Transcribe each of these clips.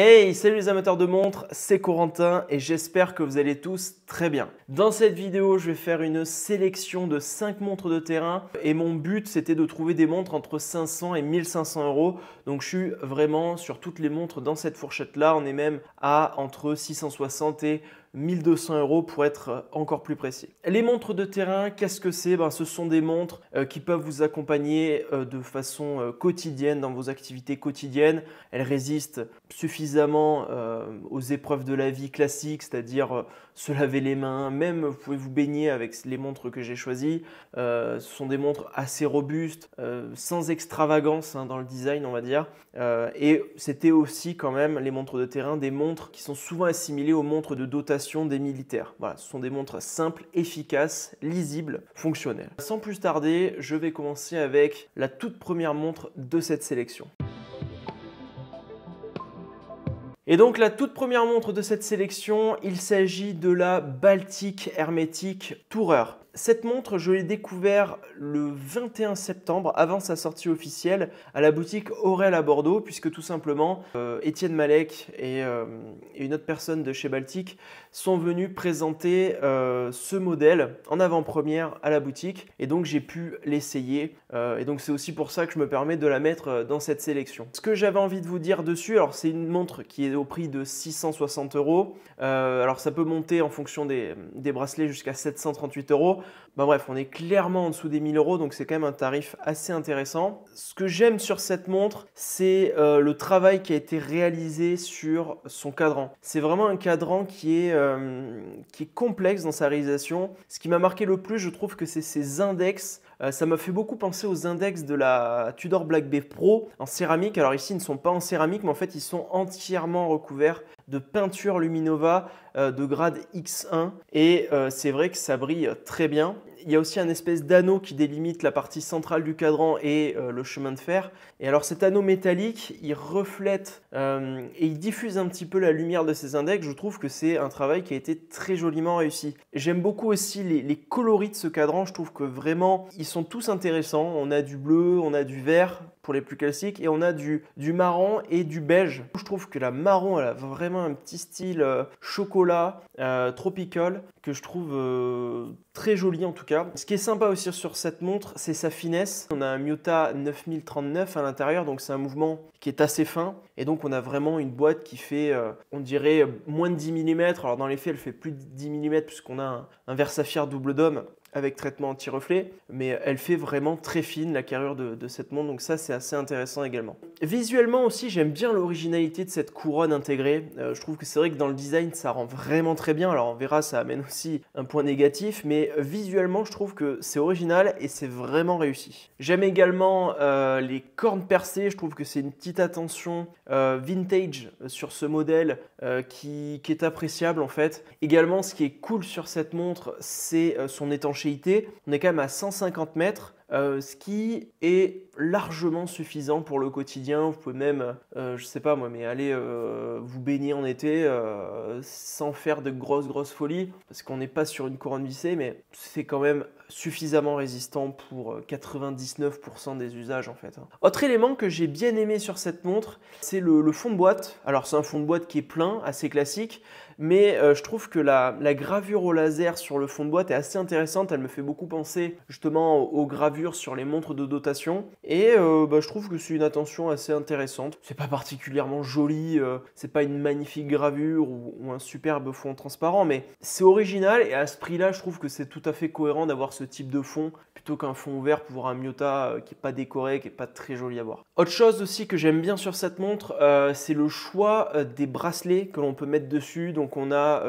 Hey, salut les amateurs de montres, c'est Corentin et j'espère que vous allez tous très bien. Dans cette vidéo, je vais faire une sélection de 5 montres de terrain et mon but c'était de trouver des montres entre 500 et 1500 euros. Donc je suis vraiment sur toutes les montres dans cette fourchette là, on est même à entre 660 et 1200 euros pour être euh, encore plus précis. Les montres de terrain, qu'est-ce que c'est ben, Ce sont des montres euh, qui peuvent vous accompagner euh, de façon quotidienne dans vos activités quotidiennes. Elles résistent suffisamment aux épreuves de la vie classique, c'est-à-dire se laver les mains, même vous pouvez vous baigner avec les montres que j'ai choisies. Euh, ce sont des montres assez robustes, euh, sans extravagance hein, dans le design, on va dire. Euh, et c'était aussi quand même les montres de terrain, des montres qui sont souvent assimilées aux montres de dotation des militaires. Voilà, ce sont des montres simples, efficaces, lisibles, fonctionnelles. Sans plus tarder, je vais commencer avec la toute première montre de cette sélection. Et donc la toute première montre de cette sélection, il s'agit de la Baltic hermétique Tourer cette montre, je l'ai découvert le 21 septembre, avant sa sortie officielle, à la boutique Aurel à Bordeaux, puisque tout simplement, euh, Étienne Malek euh, et, une autre personne de chez Baltic sont venus présenter euh, ce modèle en avant-première à la boutique, et donc j'ai pu l'essayer. et donc c'est aussi pour ça que je me permets de la mettre dans cette sélection. Ce que j'avais envie de vous dire dessus, alors c'est une montre qui est au prix de 660 euros. Alors ça peut monter en fonction des, des bracelets jusqu'à 738 euros. Bah bref, on est clairement en dessous des 1000 euros, donc c'est quand même un tarif assez intéressant. Ce que j'aime sur cette montre, c'est euh, le travail qui a été réalisé sur son cadran. C'est vraiment un cadran qui est, euh, qui est complexe dans sa réalisation. Ce qui m'a marqué le plus, je trouve que c'est ses index euh, ça m'a fait beaucoup penser aux index de la Tudor Black Bay Pro en céramique. Alors ici, ils ne sont pas en céramique, mais en fait, ils sont entièrement recouverts de peinture Luminova euh, de grade X1 et euh, c'est vrai que ça brille très bien. Il y a aussi un espèce d'anneau qui délimite la partie centrale du cadran et euh, le chemin de fer. Et alors cet anneau métallique, il reflète et il diffuse un petit peu la lumière de ses index. Je trouve que c'est un travail qui a été très joliment réussi. J'aime beaucoup aussi les coloris de ce cadran. Je trouve que vraiment, ils sont tous intéressants. On a du bleu, on a du vert, les plus classiques. Et on a du, du marron et du beige. Je trouve que la marron, elle a vraiment un petit style euh, chocolat, euh, tropical, que je trouve euh, très joli en tout cas. Ce qui est sympa aussi sur cette montre, c'est sa finesse. On a un Miota 9039 à l'intérieur, donc c'est un mouvement qui est assez fin. Et donc on a vraiment une boîte qui fait, on dirait, moins de 10 mm. Alors dans les faits, elle fait plus de 10 mm puisqu'on a un, un verre saphir double dôme avec traitement anti-reflet, mais elle fait vraiment très fine la carrure de, cette montre, donc ça c'est assez intéressant également. Visuellement aussi, j'aime bien l'originalité de cette couronne intégrée. Euh, je trouve que c'est vrai que dans le design, ça rend vraiment très bien. Alors on verra, ça amène aussi un point négatif, mais visuellement, je trouve que c'est original et c'est vraiment réussi. J'aime également euh, les cornes percées. Je trouve que c'est une petite attention euh, vintage sur ce modèle qui, qui, est appréciable en fait. Également, ce qui est cool sur cette montre, c'est son étanchéité on est quand même à 150 mètres, euh, ce qui est largement suffisant pour le quotidien. Vous pouvez même, euh, je sais pas moi, mais aller euh, vous baigner en été euh, sans faire de grosses grosses folies, parce qu'on n'est pas sur une couronne vissée, mais c'est quand même suffisamment résistant pour 99% des usages en fait. Hein. Autre élément que j'ai bien aimé sur cette montre, c'est le, fond de boîte. Alors c'est un fond de boîte qui est plein, assez classique, mais je trouve que la, gravure au laser sur le fond de boîte est assez intéressante. Elle me fait beaucoup penser justement aux gravures sur les montres de dotation. Et euh, bah, je trouve que c'est une attention assez intéressante. C'est pas particulièrement joli, euh, c'est pas une magnifique gravure ou, un superbe fond transparent, mais c'est original et à ce prix-là, je trouve que c'est tout à fait cohérent d'avoir ce type de fond plutôt qu'un fond ouvert pour un Miota euh, qui est pas décoré, qui est pas très joli à voir. Autre chose aussi que j'aime bien sur cette montre, c'est le choix des bracelets que l'on peut mettre dessus. Donc on a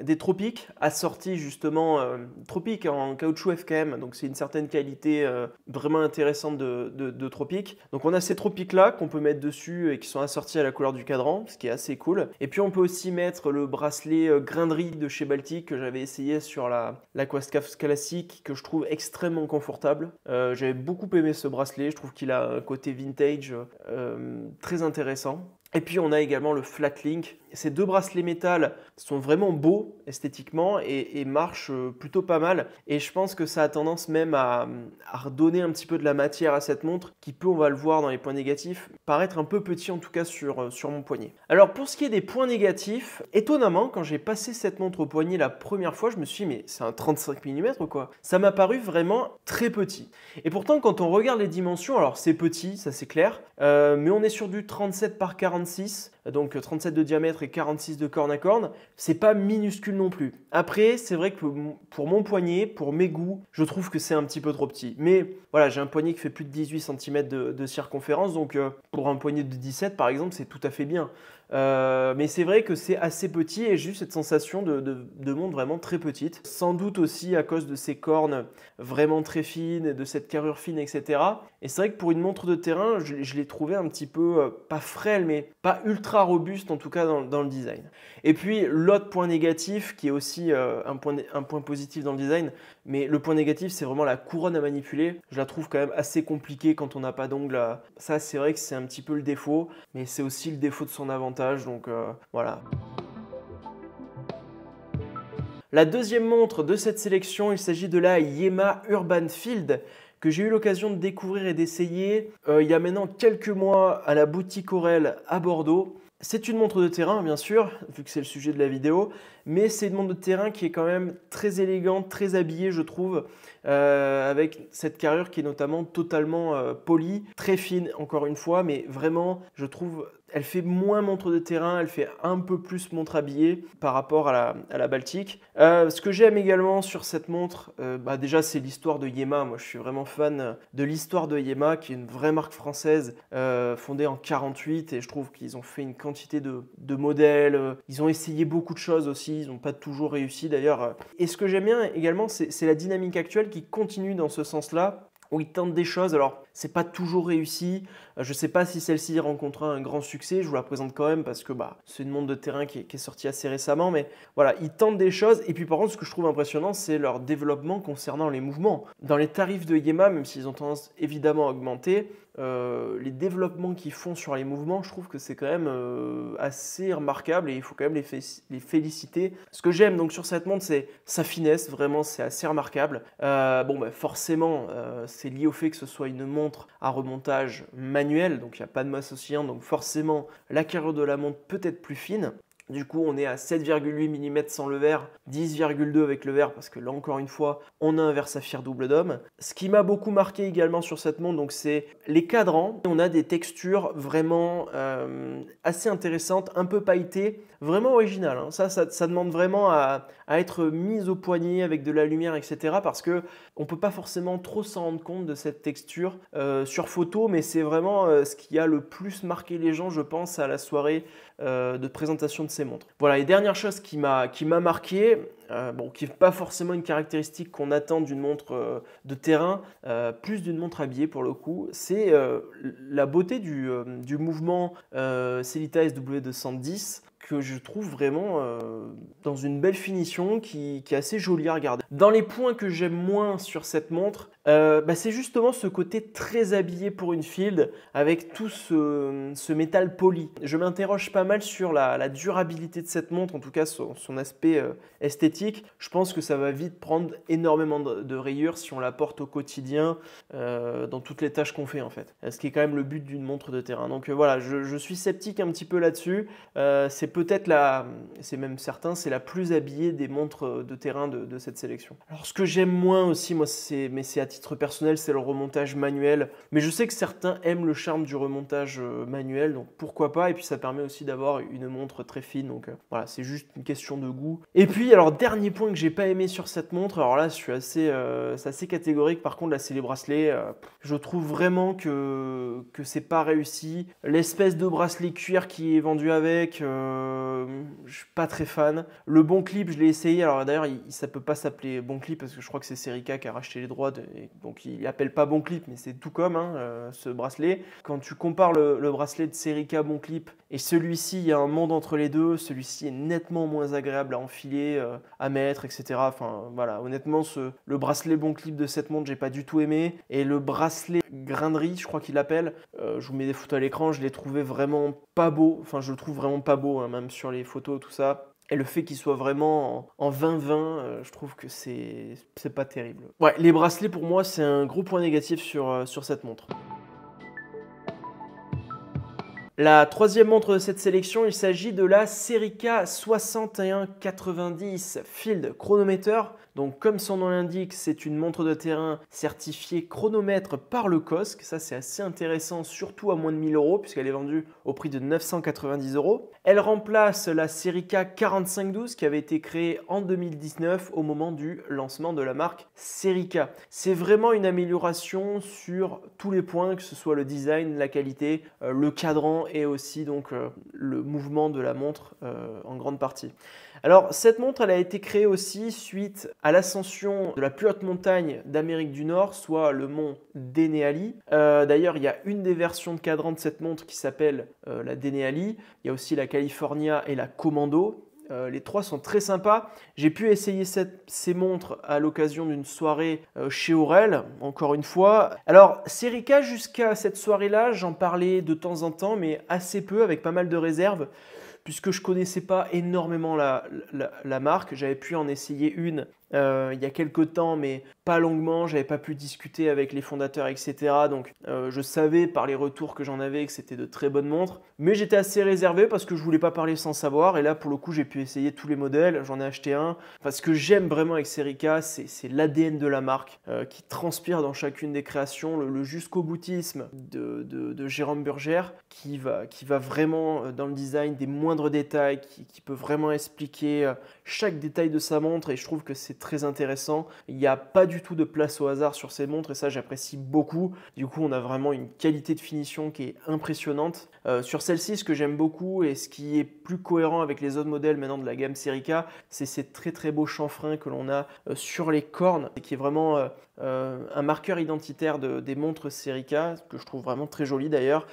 des tropiques assortis justement tropiques en caoutchouc FKM, donc c'est une certaine qualité vraiment intéressante de, tropiques. Donc on a ces tropiques-là qu'on peut mettre dessus et qui sont assortis à la couleur du cadran, ce qui est assez cool. Et puis on peut aussi mettre le bracelet euh, grinderie de chez Baltic que j'avais essayé sur la, la classique que je trouve extrêmement confortable. Euh, j'avais beaucoup aimé ce bracelet, je trouve qu'il a un côté vintage euh, très intéressant. Et puis on a également le Flatlink ces deux bracelets métal sont vraiment beaux esthétiquement et, marchent euh, plutôt pas mal. Et je pense que ça a tendance même à, redonner un petit peu de la matière à cette montre qui peut, on va le voir dans les points négatifs, paraître un peu petit en tout cas sur, euh, mon poignet. Alors pour ce qui est des points négatifs, étonnamment, quand j'ai passé cette montre au poignet la première fois, je me suis dit mais c'est un 35 mm ou quoi Ça m'a paru vraiment très petit. Et pourtant quand on regarde les dimensions, alors c'est petit, ça c'est clair, euh, mais on est sur du 37 par 46 donc 37 euh, de diamètre et 46 de corne à corne, c'est pas minuscule non plus. Après, c'est vrai que pour mon poignet, pour mes goûts, je trouve que c'est un petit peu trop petit. Mais voilà, j'ai un poignet qui fait plus de 18 cm de, circonférence, donc euh, pour un poignet de 17 par exemple, c'est tout à fait bien. Euh, mais c'est vrai que c'est assez petit et j'ai cette sensation de, montre vraiment très petite. Sans doute aussi à cause de ces cornes vraiment très fines, de cette carrure fine, etc. Et c'est vrai que pour une montre de terrain, je, l'ai trouvé un petit peu, euh, pas frêle, mais pas ultra robuste en tout cas dans, le design. Et puis l'autre point négatif, qui est aussi euh, un point positif dans le design, mais le point négatif, c'est vraiment la couronne à manipuler. Je la trouve quand même assez compliquée quand on n'a pas d'ongle. Ça, c'est vrai que c'est un petit peu le défaut, mais c'est aussi le défaut de son avantage, donc euh, voilà. La deuxième montre de cette sélection, il s'agit de la Yema Urban Field que j'ai eu l'occasion de découvrir et d'essayer euh, il y a maintenant quelques mois à la boutique Aurel à Bordeaux. C'est une montre de terrain, bien sûr, vu que c'est le sujet de la vidéo, mais c'est une montre de terrain qui est quand même très élégante, très habillée, je trouve, euh, avec cette carrure qui est notamment totalement euh, polie, très fine, encore une fois, mais vraiment, je trouve elle fait moins montre de terrain, elle fait un peu plus montre habillée par rapport à la, la Baltique. Euh, ce que j'aime également sur cette montre, bah, déjà c'est l'histoire de Yema. Moi je suis vraiment fan de l'histoire de Yema, qui est une vraie marque française fondée en 48 et je trouve qu'ils ont fait une quantité de modèles. Ils ont essayé beaucoup de choses aussi ils n'ont pas toujours réussi d'ailleurs. Et ce que j'aime bien également, c'est la dynamique actuelle qui continue dans ce sens-là, où ils tentent des choses. Alors, c'est pas toujours réussi, je ne sais pas si celle-ci rencontrera un grand succès, je vous la présente quand même parce que bah, c'est une montre de terrain qui est, sortie assez récemment, mais voilà, ils tentent des choses. Et puis par contre, ce que je trouve impressionnant, c'est leur développement concernant les mouvements. Dans les tarifs de Yema, même s'ils ont tendance évidemment à augmenter, euh, les développements qu'ils font sur les mouvements, je trouve que c'est quand même euh, assez remarquable et il faut quand même les, féliciter. Ce que j'aime donc sur cette montre, c'est sa finesse, vraiment c'est assez remarquable. Euh, bon, bah, forcément, c'est lié au fait que ce soit une montre à remontage magnifique donc il n'y a pas de masse oscillante, hein, donc forcément la de la montre peut être plus fine. Du coup, on est à 7,8 mm sans le verre, 10,2 avec le verre, parce que là encore une fois, on a un verre saphir double d'homme. Ce qui m'a beaucoup marqué également sur cette montre, donc c'est les cadrans. On a des textures vraiment euh, assez intéressantes, un peu pailletées, vraiment original. Hein. Ça, ça, demande vraiment à, être mis au poignet avec de la lumière, etc. Parce qu'on on peut pas forcément trop s'en rendre compte de cette texture euh, sur photo, mais c'est vraiment euh, ce qui a le plus marqué les gens, je pense, à la soirée euh, de présentation de ces montres. Voilà, et dernière chose qui m'a marqué, bon, qui n'est pas forcément une caractéristique qu'on attend d'une montre de terrain, plus d'une montre habillée pour le coup, c'est la beauté du, du mouvement Celita SW210 que je trouve vraiment euh, dans une belle finition qui, est assez jolie à regarder. Dans les points que j'aime moins sur cette montre, euh, bah c'est justement ce côté très habillé pour une field avec tout ce, métal poli. Je m'interroge pas mal sur la, durabilité de cette montre, en tout cas son, aspect euh, esthétique. Je pense que ça va vite prendre énormément de, rayures si on la porte au quotidien dans toutes les tâches qu'on fait en fait. Ce qui est quand même le but d'une montre de terrain. Donc voilà, je, suis sceptique un petit peu là-dessus. c'est peut-être la, c'est même certain, c'est la plus habillée des montres euh, de terrain de, cette sélection. Alors ce que j'aime moins aussi, moi, c'est, mais c'est à titre personnel, c'est le remontage manuel. Mais je sais que certains aiment le charme du remontage euh, manuel, donc pourquoi pas. Et puis ça permet aussi d'avoir une montre très fine, donc euh, voilà, c'est juste une question de goût. Et puis alors dernier point que j'ai pas aimé sur cette montre, alors là, je suis assez, c'est assez catégorique. Par contre, là, c'est les bracelets. je trouve vraiment que que c'est pas réussi. L'espèce de bracelet cuir qui est vendu avec. Euh, je suis pas très fan. Le bon clip, je l'ai essayé. Alors d'ailleurs, ça peut pas s'appeler bon clip parce que je crois que c'est Serica qui a racheté les droits, donc il appelle pas bon clip, mais c'est tout comme hein, euh, ce bracelet. Quand tu compares le, bracelet de Serica bon clip et celui-ci, il y a un monde entre les deux. Celui-ci est nettement moins agréable à enfiler, euh, à mettre, etc. Enfin voilà, honnêtement, ce, le bracelet bon clip de cette montre, j'ai pas du tout aimé. Et le bracelet grinderie, je crois qu'il l'appelle. je vous mets des photos à l'écran. Je l'ai trouvé vraiment pas beau. Enfin, je le trouve vraiment pas beau. Hein, sur les photos, tout ça. Et le fait qu'il soit vraiment en 2020 euh, je trouve que c'est pas terrible. Ouais, les bracelets pour moi, c'est un gros point négatif sur, euh, sur cette montre. La troisième montre de cette sélection, il s'agit de la Serica 6190 Field Chronometer. Donc comme son nom l'indique, c'est une montre de terrain certifiée chronomètre par le COSC. Ça c'est assez intéressant, surtout à moins de 1000 euros puisqu'elle est vendue au prix de 990 euros. Elle remplace la Serica 4512 qui avait été créée en 2019 au moment du lancement de la marque Serica. C'est vraiment une amélioration sur tous les points, que ce soit le design, la qualité, euh, le cadran et aussi donc euh, le mouvement de la montre euh, en grande partie. Alors cette montre, elle a été créée aussi suite à l'ascension de la plus haute montagne d'Amérique du Nord, soit le mont Denali. Euh, d'ailleurs, il y a une des versions de cadran de cette montre qui s'appelle euh, la Denali. Il y a aussi la California et la Commando. Euh, les trois sont très sympas. J'ai pu essayer ces montres à l'occasion d'une soirée chez Aurel, encore une fois. Alors, Serica, jusqu'à cette soirée-là, j'en parlais de temps en temps, mais assez peu, avec pas mal de réserves puisque je connaissais pas énormément la, la marque, j'avais pu en essayer une euh, il y a quelques temps, mais pas longuement, j'avais pas pu discuter avec les fondateurs, etc. Donc euh, je savais par les retours que j'en avais que c'était de très bonnes montres, mais j'étais assez réservé parce que je voulais pas parler sans savoir, et là pour le coup j'ai pu essayer tous les modèles, j'en ai acheté un. parce que j'aime vraiment avec Serica, c'est l'ADN de la marque euh, qui transpire dans chacune des créations, le, jusqu'au boutisme de, de, de, Jérôme Burgère qui va, qui va vraiment dans le design des moindres détails, qui peut vraiment expliquer chaque détail de sa montre, et je trouve que c'est très intéressant. Il n'y a pas du tout de place au hasard sur ces montres et ça j'apprécie beaucoup. Du coup on a vraiment une qualité de finition qui est impressionnante. Euh, sur celle-ci, ce que j'aime beaucoup et ce qui est plus cohérent avec les autres modèles maintenant de la gamme Serica, c'est ces très très beaux chanfreins que l'on a euh, sur les cornes et qui est vraiment euh, un marqueur identitaire des montres ce que je trouve vraiment très joli d'ailleurs.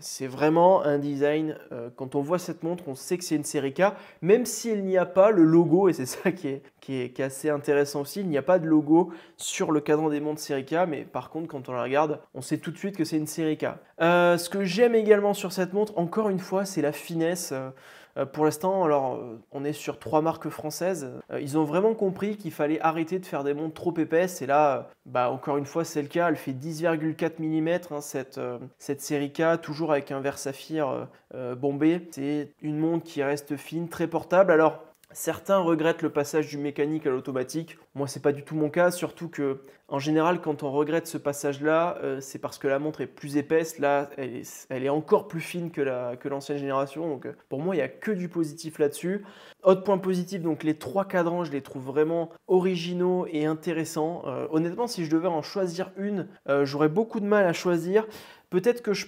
c'est vraiment un design, quand on voit cette montre, on sait que c'est une Serica, même s'il n'y a pas le logo, et c'est ça qui est, qui, est, assez intéressant aussi, il n'y a pas de logo sur le cadran des montres Serica, mais par contre quand on la regarde, on sait tout de suite que c'est une Serica. ce que j'aime également sur cette cette montre, encore une fois, c'est la finesse. Euh, pour l'instant, alors euh, on est sur trois marques françaises. Euh, ils ont vraiment compris qu'il fallait arrêter de faire des montres trop épaisses. Et là, bah, encore une fois, c'est le cas. Elle fait 10,4 mm, hein, cette, cette série K, toujours avec un verre saphir bombé. C'est une montre qui reste fine, très portable. Alors, Certains regrettent le passage du mécanique à l'automatique. Moi, c'est pas du tout mon cas, surtout que en général, quand on regrette ce passage-là, euh, c'est parce que la montre est plus épaisse. Là, elle est, encore plus fine que l'ancienne génération. Donc, euh, pour moi, il n'y a que du positif là-dessus. Autre point positif, donc les trois cadrans, je les trouve vraiment originaux et intéressants. Euh, honnêtement, si je devais en choisir une, j'aurais beaucoup de mal à choisir. Peut-être que je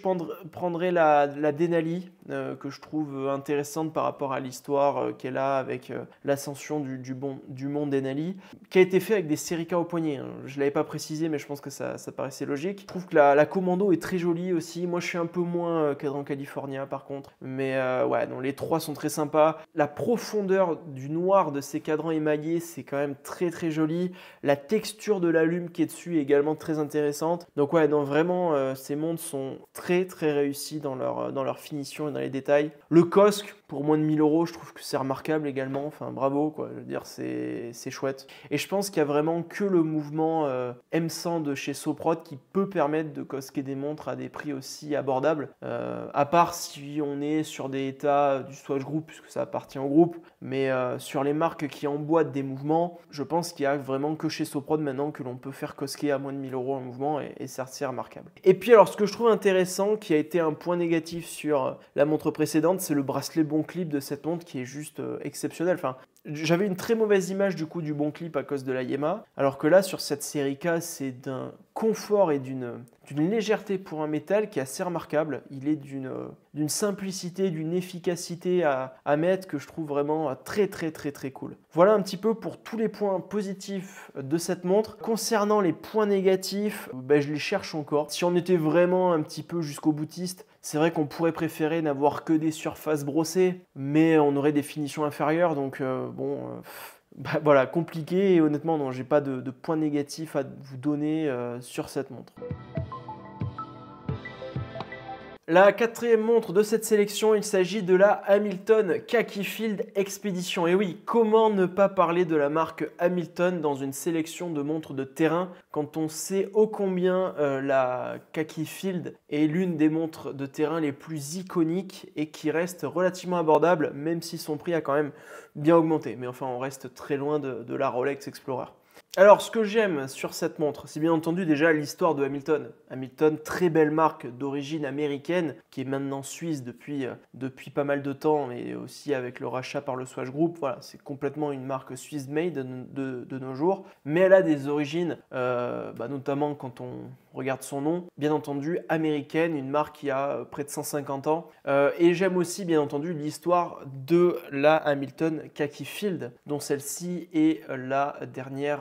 prendrai la, Denali, euh, que je trouve intéressante par rapport à l'histoire euh, qu'elle a avec euh, l'ascension du, du, mont Denali, qui a été fait avec des Serica au poignet. Hein. Je ne l'avais pas précisé, mais je pense que ça, ça paraissait logique. Je trouve que la, commando est très jolie aussi. Moi, je suis un peu moins cadran californien par contre. Mais ouais, les trois sont très sympas. La profondeur du noir de ces cadrans émaillés, c'est quand même très très joli. La texture de l'allume qui est dessus est également très intéressante. Donc ouais, non, vraiment, ces montres sont très très réussis dans leur, dans leur finition et dans les détails. Le cosque pour moins de 1000 euros, je trouve que c'est remarquable également. Enfin, bravo, quoi. Je veux dire, c'est chouette. Et je pense qu'il y a vraiment que le mouvement euh, M100 de chez Soprod qui peut permettre de cosquer des montres à des prix aussi abordables. Euh, à part si on est sur des états du Swatch Group, puisque ça appartient au groupe, mais euh, sur les marques qui emboîtent des mouvements, je pense qu'il y a vraiment que chez Soprod maintenant que l'on peut faire cosquer à moins de 1000 euros un mouvement et, certes c'est remarquable. Et puis alors, ce que je trouve intéressant, qui a été un point négatif sur la montre précédente, c'est le bracelet bon clip de cette montre qui est juste euh, exceptionnel. Enfin, j'avais une très mauvaise image du coup du bon clip à cause de la Yema, alors que là sur cette série K, c'est d'un confort et d'une légèreté pour un métal qui est assez remarquable. Il est d'une euh, simplicité, d'une efficacité à, mettre que je trouve vraiment très très très très cool. Voilà un petit peu pour tous les points positifs de cette montre. Concernant les points négatifs, ben, je les cherche encore. Si on était vraiment un petit peu jusqu'au boutiste, c'est vrai qu'on pourrait préférer n'avoir que des surfaces brossées, mais on aurait des finitions inférieures, donc euh, bon, euh, bah, voilà, compliqué. Et honnêtement, non, j'ai pas de, points point négatif à vous donner euh, sur cette montre. La quatrième montre de cette sélection, il s'agit de la Hamilton Khaki Field Expedition. Et oui, comment ne pas parler de la marque Hamilton dans une sélection de montres de terrain quand on sait ô combien euh, la Khaki Field est l'une des montres de terrain les plus iconiques et qui reste relativement abordable, même si son prix a quand même bien augmenté. Mais enfin, on reste très loin de la Rolex Explorer. Alors, ce que j'aime sur cette montre, c'est bien entendu déjà l'histoire de Hamilton. Hamilton, très belle marque d'origine américaine, qui est maintenant suisse depuis, euh, depuis pas mal de temps, et aussi avec le rachat par le Swatch Group. Voilà, c'est complètement une marque suisse made de, nos jours. Mais elle a des origines, euh, bah, notamment quand on, regarde son nom, bien entendu américaine, une marque qui a euh, près de 150 ans. Euh, et j'aime aussi bien entendu l'histoire de la Hamilton Khaki Field, dont celle-ci est euh, la dernière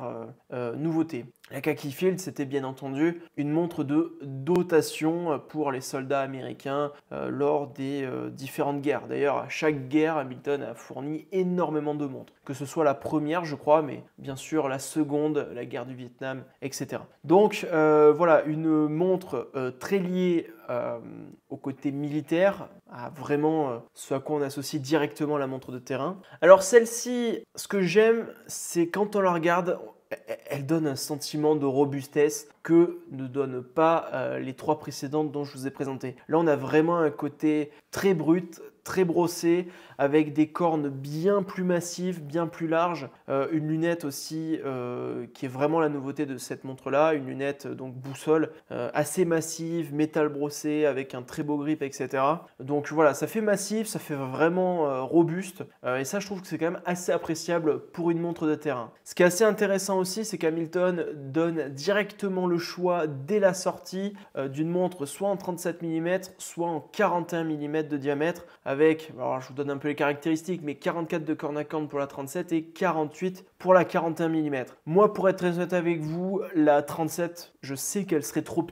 nouveauté. La Khaki Field, c'était bien entendu une montre de dotation pour les soldats américains euh, lors des euh, différentes guerres. D'ailleurs, à chaque guerre, Hamilton a fourni énormément de montres, que ce soit la première, je crois, mais bien sûr la seconde, la guerre du Vietnam, etc. Donc euh, voilà, une montre très liée au côté militaire, à vraiment ce à quoi on associe directement la montre de terrain. Alors celle-ci, ce que j'aime, c'est quand on la regarde, elle donne un sentiment de robustesse que ne donnent pas euh, les trois précédentes dont je vous ai présenté. Là, on a vraiment un côté très brut, très brossé, avec des cornes bien plus massives, bien plus larges. Euh, une lunette aussi euh, qui est vraiment la nouveauté de cette montre-là, une lunette euh, donc boussole assez massive, métal brossé, avec un très beau grip, etc. Donc voilà, ça fait massif, ça fait vraiment robuste, et ça je trouve que c'est quand même assez appréciable pour une montre de terrain. Ce qui est assez intéressant aussi, c'est qu'Hamilton donne directement le choix dès la sortie d'une montre soit en 37 mm, soit en 41 mm de diamètre, avec avec, alors je vous donne un peu les caractéristiques, mais 44 de corne à corne pour la 37 et 48 pour la 41 mm. Moi, pour être très honnête avec vous, la 37, je sais qu'elle serait trop,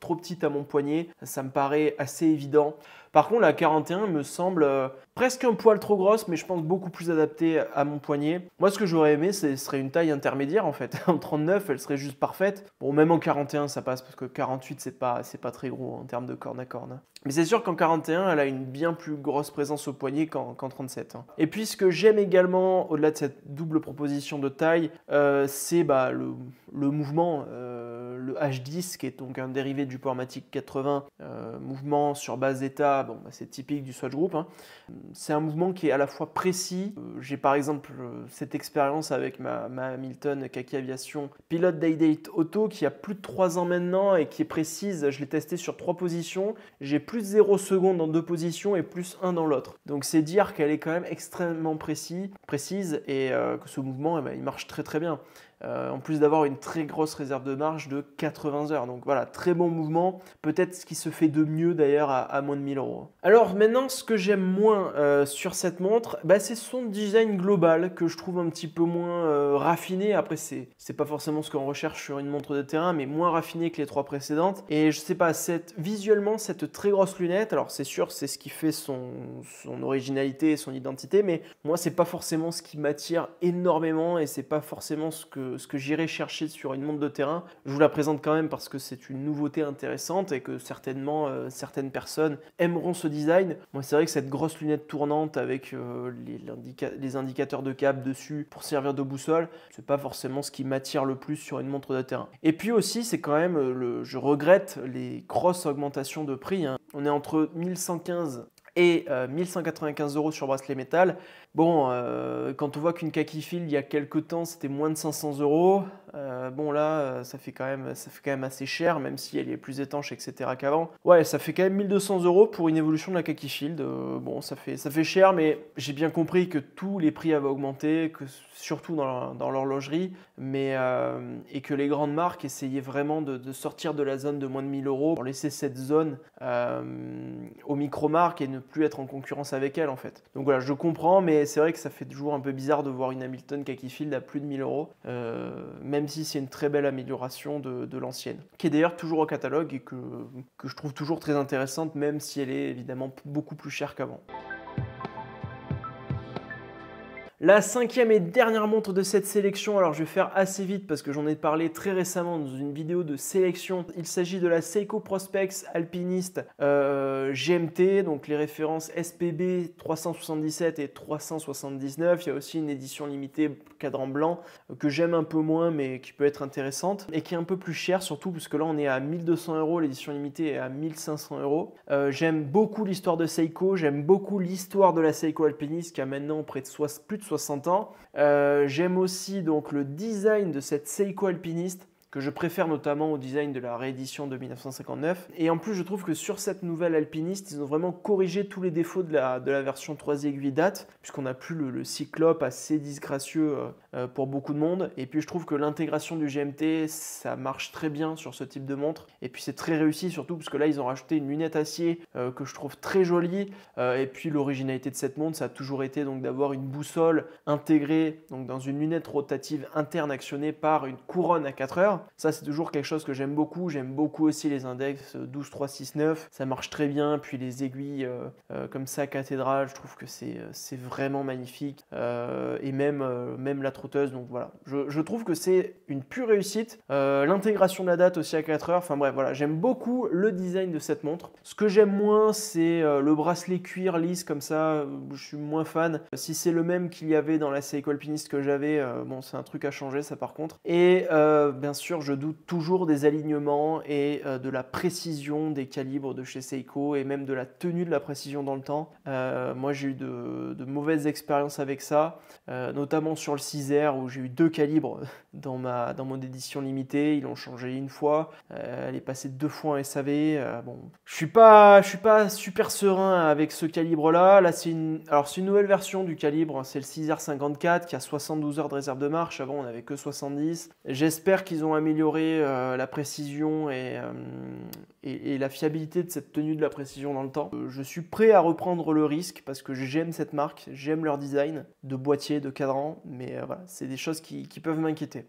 trop petite à mon poignet, ça me paraît assez évident. Par contre, la 41 me semble euh, presque un poil trop grosse, mais je pense beaucoup plus adaptée à mon poignet. Moi, ce que j'aurais aimé, ce serait une taille intermédiaire en fait. en 39, elle serait juste parfaite. Bon, même en 41, ça passe parce que 48, c'est pas, c'est pas très gros en termes de corne à corne. Mais c'est sûr qu'en 41, elle a une bien plus grosse présence au poignet qu'en 37. Hein. Et puis, ce que j'aime également, au-delà de cette double proposition de taille, euh, c'est bah, le, mouvement, euh, le H10, qui est donc un dérivé du Powermatic 80, mouvement sur base d'état bah, c'est typique du Swatch Group. Hein. C'est un mouvement qui est à la fois précis. Euh, j'ai par exemple euh, cette expérience avec ma, Hamilton Kaki Aviation Pilote Day Date Auto qui a plus de 3 ans maintenant et qui est précise. Je l'ai testé sur 3 positions. J'ai plus 0 secondes dans deux positions et plus 1 dans l'autre. Donc c'est dire qu'elle est quand même extrêmement précise et euh, que ce mouvement, eh ben, il marche très très bien. Euh, en plus d'avoir une très grosse réserve de marge de 80 heures. Donc voilà, très bon mouvement, peut-être ce qui se fait de mieux d'ailleurs à, moins de 1000 euros. Alors maintenant, ce que j'aime moins euh, sur cette montre, bah, c'est son design global que je trouve un petit peu moins euh, raffiné. Après, c'est, c'est pas forcément ce qu'on recherche sur une montre de terrain, mais moins raffiné que les trois précédentes. Et je sais pas, visuellement, cette très grosse lunette, alors c'est sûr, c'est ce qui fait son, son originalité et son identité, mais moi, c'est pas forcément ce qui m'attire énormément et c'est pas forcément ce que ce que j'irai chercher sur une montre de terrain, je vous la présente quand même parce que c'est une nouveauté intéressante et que certainement euh, certaines personnes aimeront ce design. Moi, c'est vrai que cette grosse lunette tournante avec euh, les, indicateurs de cap dessus pour servir de boussole, c'est pas forcément ce qui m'attire le plus sur une montre de terrain. Et puis aussi, c'est quand même, euh, le, je regrette les grosses augmentations de prix. Hein. On est entre 1115 et 1195 euros sur bracelet métal. Bon, euh, quand on voit qu'une Field il y a quelques temps, c'était moins de 500 euros, euh, bon là, euh, ça fait, quand même, ça fait quand même assez cher, même si elle est plus étanche, etc. qu'avant. Ouais, ça fait quand même 1200 euros pour une évolution de la Field bon, ça fait, ça fait cher, mais j'ai bien compris que tous les prix avaient augmenté, que, surtout dans, dans l'horlogerie, mais, et que les grandes marques essayaient vraiment de, sortir de la zone de moins de 1000 euros pour laisser cette zone aux micro-marques et ne plus être en concurrence avec elles, en fait. Donc voilà, je comprends, mais c'est vrai que ça fait toujours un peu bizarre de voir une Hamilton Cakifield à plus de 1000 euros, euh, même si c'est une très belle amélioration de, l'ancienne, qui est d'ailleurs toujours au catalogue et que, que je trouve toujours très intéressante, même si elle est évidemment beaucoup plus chère qu'avant. La cinquième et dernière montre de cette sélection, alors je vais faire assez vite parce que j'en ai parlé très récemment dans une vidéo de sélection. Il s'agit de la Seiko prospects Alpiniste euh, GMT, donc les références SPB 377 et 379. Il y a aussi une édition limitée cadran blanc que j'aime un peu moins mais qui peut être intéressante et qui est un peu plus chère surtout parce que là on est à 1200 euros, l'édition limitée est à 1500 euros. Euh, j'aime beaucoup l'histoire de Seiko, j'aime beaucoup l'histoire de la Seiko Alpiniste qui a maintenant près de plus de 60 ans. Euh, j'aime aussi donc le design de cette Seiko alpiniste que je préfère notamment au design de la réédition de 1959. Et en plus, je trouve que sur cette nouvelle Alpiniste, ils ont vraiment corrigé tous les défauts de la, de la version 3 aiguilles date, puisqu'on n'a plus le, cyclope assez disgracieux euh, euh, pour beaucoup de monde. Et puis, je trouve que l'intégration du GMT, ça marche très bien sur ce type de montre. Et puis, c'est très réussi, surtout parce que là, ils ont rajouté une lunette acier euh, que je trouve très jolie. et puis, l'originalité de cette montre, ça a toujours été donc d'avoir une boussole intégrée donc dans une lunette rotative interne actionnée par une couronne à 4 heures. Ça, c'est toujours quelque chose que j'aime beaucoup. J'aime beaucoup aussi les index 12, 3, 6, 9. Ça marche très bien. Puis les aiguilles euh, euh, comme ça, cathédrale, je trouve que c'est euh, vraiment magnifique. et même, même la trotteuse. Donc voilà, je, je trouve que c'est une pure réussite. L'intégration de la date aussi à 4 heures. Enfin bref, voilà, j'aime beaucoup le design de cette montre. Ce que j'aime moins, c'est le bracelet cuir lisse comme ça. Je suis moins fan. Si c'est le même qu'il y avait dans la Seiko Alpiniste que j'avais, bon, c'est un truc à changer, ça par contre. Et bien sûr, je doute toujours des alignements et euh, de la précision des calibres de chez Seiko et même de la tenue de la précision dans le temps. Euh, moi, j'ai eu de, mauvaises expériences avec ça, euh, notamment sur le 6R où j'ai eu deux calibres dans, ma, dans mon édition limitée. Ils l'ont changé une fois, elle est passée deux fois en SAV. bon, je suis pas, je suis pas super serein avec ce calibre-là. Là, c'est une, alors c'est une nouvelle version du calibre, hein. c'est le 6R54 qui a 72 heures de réserve de marche. Avant, on avait que 70. J'espère qu'ils ont améliorer euh, la précision euh, et, la fiabilité de cette tenue de la précision dans le temps. Euh, je suis prêt à reprendre le risque parce que j'aime cette marque, j'aime leur design de boîtier, de cadran, mais voilà, c'est des choses qui, qui peuvent m'inquiéter.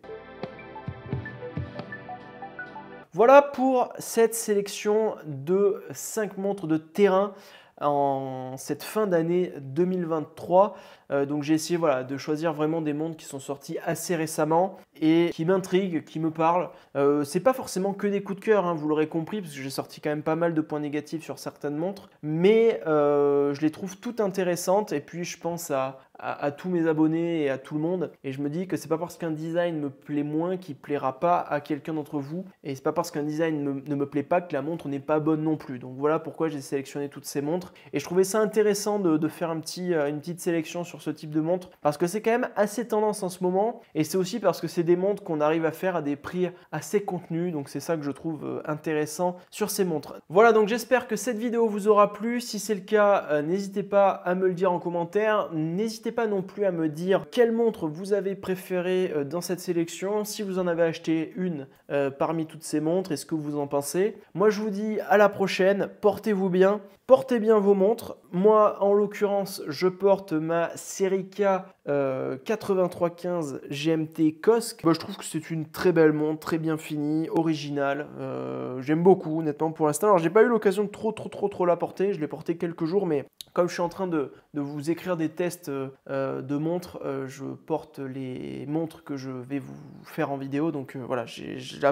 Voilà pour cette sélection de 5 montres de terrain en cette fin d'année 2023. Euh, donc j'ai essayé voilà, de choisir vraiment des montres qui sont sorties assez récemment et qui m'intriguent, qui me parlent. Euh, c'est pas forcément que des coups de cœur, hein, vous l'aurez compris, parce que j'ai sorti quand même pas mal de points négatifs sur certaines montres, mais euh, je les trouve toutes intéressantes et puis je pense à, à, tous mes abonnés et à tout le monde. Et je me dis que c'est pas parce qu'un design me plaît moins qu'il plaira pas à quelqu'un d'entre vous. Et c'est pas parce qu'un design ne me plaît pas que la montre n'est pas bonne non plus. Donc voilà pourquoi j'ai sélectionné toutes ces montres. Et je trouvais ça intéressant de, faire un euh, une petite sélection sur ce type de montre parce que c'est quand même assez tendance en ce moment. Et c'est aussi parce que c'est des montres qu'on arrive à faire à des prix assez contenus. Donc c'est ça que je trouve euh, intéressant sur ces montres. Voilà donc j'espère que cette vidéo vous aura plu. Si c'est le cas, euh, n'hésitez pas à me le dire en commentaire. N'hésitez pas non plus à me dire quelle montre vous avez préférée euh, dans cette sélection, si vous en avez acheté une euh, parmi toutes ces montres et ce que vous en pensez. Moi je vous dis à la prochaine, portez-vous bien, portez bien vos montres. Moi en l'occurrence je porte ma Serica 9315 8315 GMT COSC. Bah, je trouve que c'est une très belle montre, très bien finie, originale. Euh, j'aime beaucoup honnêtement pour l'instant. Alors j'ai pas eu l'occasion de trop trop trop trop la porter, je l'ai portée quelques jours mais comme je suis en train de vous écrire des tests euh, de montres. Euh, je porte les montres que je vais vous faire en vidéo. Donc euh, voilà, je la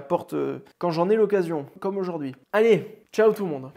quand j'en ai l'occasion, comme aujourd'hui. Allez, ciao tout le monde